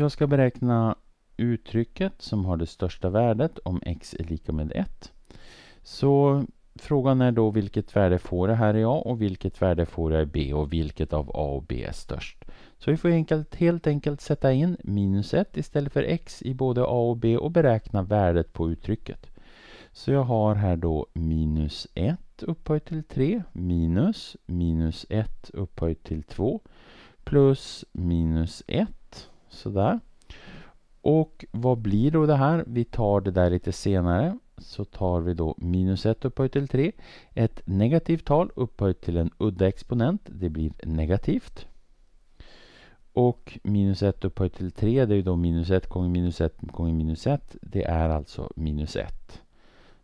Jag ska beräkna uttrycket som har det största värdet om x är lika med 1. Så frågan är då vilket värde får jag här i A och vilket värde får jag i B och vilket av A och B är störst. Så vi får enkelt, helt enkelt sätta in minus 1 istället för x i både A och B och beräkna värdet på uttrycket. Så jag har här då minus 1 upphöjt till 3 minus minus 1 upphöjt till 2 plus minus 1 Sådär. Och vad blir då det här? Vi tar det där lite senare. Så tar vi då minus 1 upphöjt till 3. Ett negativt tal upphöjt till en udda exponent. Det blir negativt. Och minus 1 upphöjt till 3 det är ju då minus 1 gånger minus 1 gånger minus 1. Det är alltså minus 1.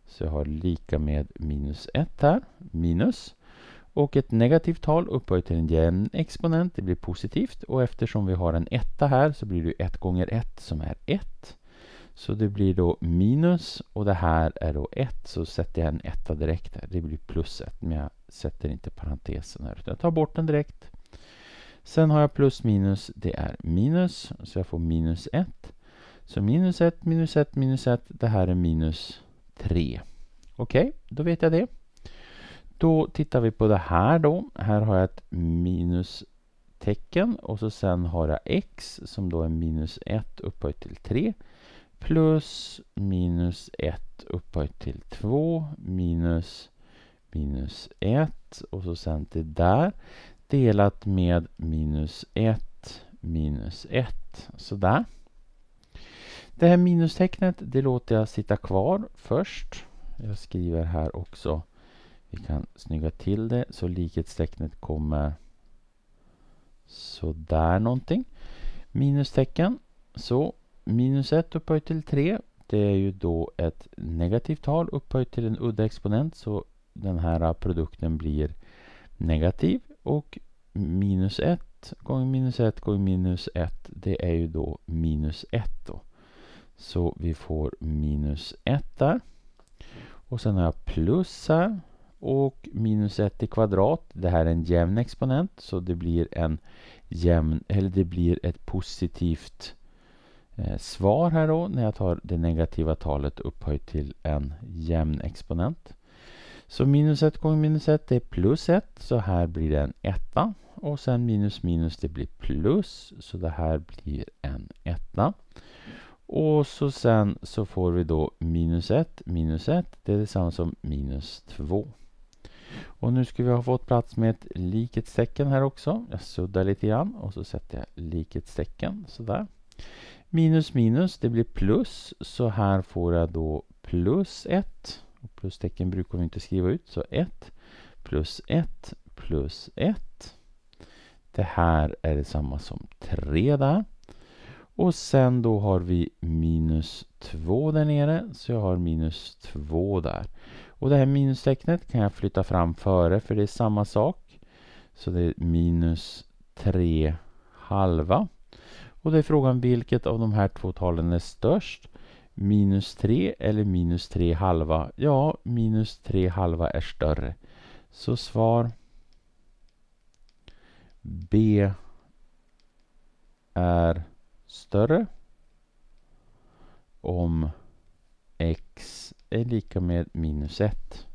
Så jag har lika med minus 1 här. Minus. Och ett negativt tal upphöjt till en jämn exponent, det blir positivt. Och eftersom vi har en etta här så blir det 1 gånger 1 som är 1. Så det blir då minus och det här är då 1 så sätter jag en etta direkt här. Det blir plus 1 men jag sätter inte parentesen här utan jag tar bort den direkt. Sen har jag plus minus, det är minus så jag får minus 1. Så minus 1, minus 1, minus 1, det här är minus 3. Okej, okay, då vet jag det. Då tittar vi på det här då. Här har jag ett minustecken och så sen har jag x som då är minus 1 upphöjt till 3 plus minus 1 upphöjt till 2 minus minus 1 och så sen till där delat med minus 1 minus 1. Sådär. Det här minustecknet det låter jag sitta kvar först. Jag skriver här också vi kan snygga till det så likhetstecknet kommer sådär någonting. Minustecken. Så minus 1 upphöjt till 3. Det är ju då ett negativt tal upphöjt till en udda exponent så den här produkten blir negativ och minus 1 gånger minus 1 gånger minus 1 det är ju då minus 1 då. Så vi får minus 1 där. Och sen har jag plus här och minus 1 i kvadrat. Det här är en jämn exponent så det blir, en jämn, eller det blir ett positivt eh, svar här då när jag tar det negativa talet upphöjt till en jämn exponent. Så minus 1 gånger minus 1 är plus 1 så här blir det en etta och sen minus minus det blir plus så det här blir en etta. Och så sen så får vi då minus 1 minus 1 det är detsamma som minus 2. Och nu ska vi ha fått plats med ett liket säcken här också. Jag suddar lite grann och så sätter jag liket säcken sådär. Minus minus, det blir plus. Så här får jag då plus 1. plustecken brukar vi inte skriva ut, så 1 plus 1 plus 1. Det här är detsamma som 3 där. Och sen då har vi minus 2 där nere, så jag har minus 2 där. Och det här minustecknet kan jag flytta fram före för det är samma sak. Så det är minus 3 halva. Och det är frågan vilket av de här två talen är störst. Minus 3 eller minus 3 halva? Ja, minus 3 halva är större. Så svar B är större om X är lika med minus ett.